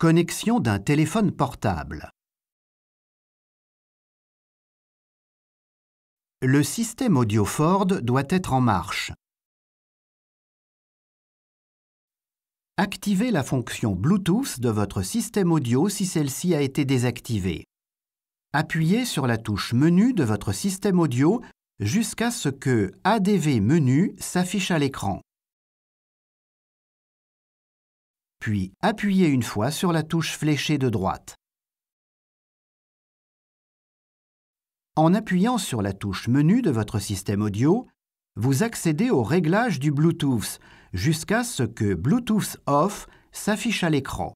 Connexion d'un téléphone portable. Le système audio Ford doit être en marche. Activez la fonction Bluetooth de votre système audio si celle-ci a été désactivée. Appuyez sur la touche Menu de votre système audio jusqu'à ce que ADV Menu s'affiche à l'écran. puis appuyez une fois sur la touche fléchée de droite. En appuyant sur la touche Menu de votre système audio, vous accédez au réglage du Bluetooth jusqu'à ce que Bluetooth Off s'affiche à l'écran.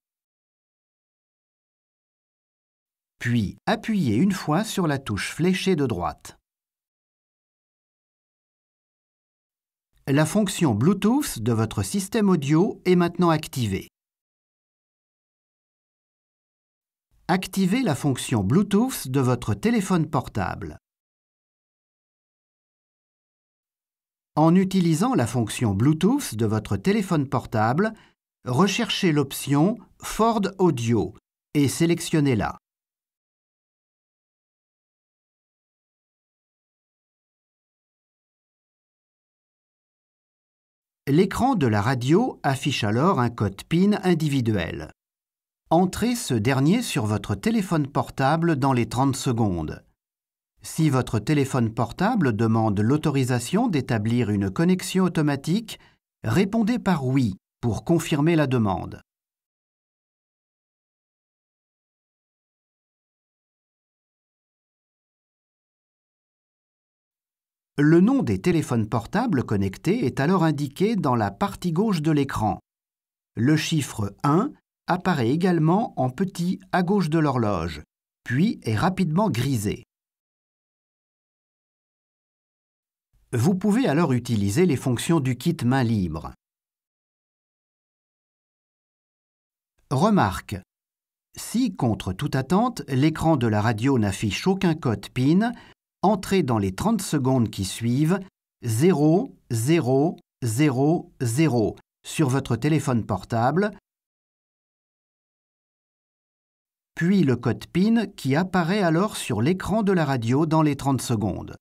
Puis appuyez une fois sur la touche fléchée de droite. La fonction Bluetooth de votre système audio est maintenant activée. Activez la fonction Bluetooth de votre téléphone portable. En utilisant la fonction Bluetooth de votre téléphone portable, recherchez l'option Ford Audio et sélectionnez-la. L'écran de la radio affiche alors un code PIN individuel entrez ce dernier sur votre téléphone portable dans les 30 secondes. Si votre téléphone portable demande l'autorisation d'établir une connexion automatique, répondez par oui pour confirmer la demande. Le nom des téléphones portables connectés est alors indiqué dans la partie gauche de l'écran. Le chiffre 1 apparaît également en petit à gauche de l'horloge, puis est rapidement grisé. Vous pouvez alors utiliser les fonctions du kit main libre. Remarque. Si, contre toute attente, l'écran de la radio n'affiche aucun code PIN, entrez dans les 30 secondes qui suivent 0000 sur votre téléphone portable puis le code PIN qui apparaît alors sur l'écran de la radio dans les 30 secondes.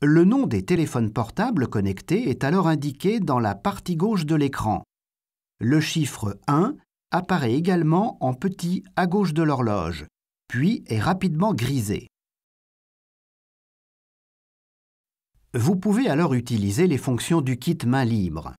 Le nom des téléphones portables connectés est alors indiqué dans la partie gauche de l'écran. Le chiffre 1 apparaît également en petit à gauche de l'horloge puis est rapidement grisé. Vous pouvez alors utiliser les fonctions du kit main libre.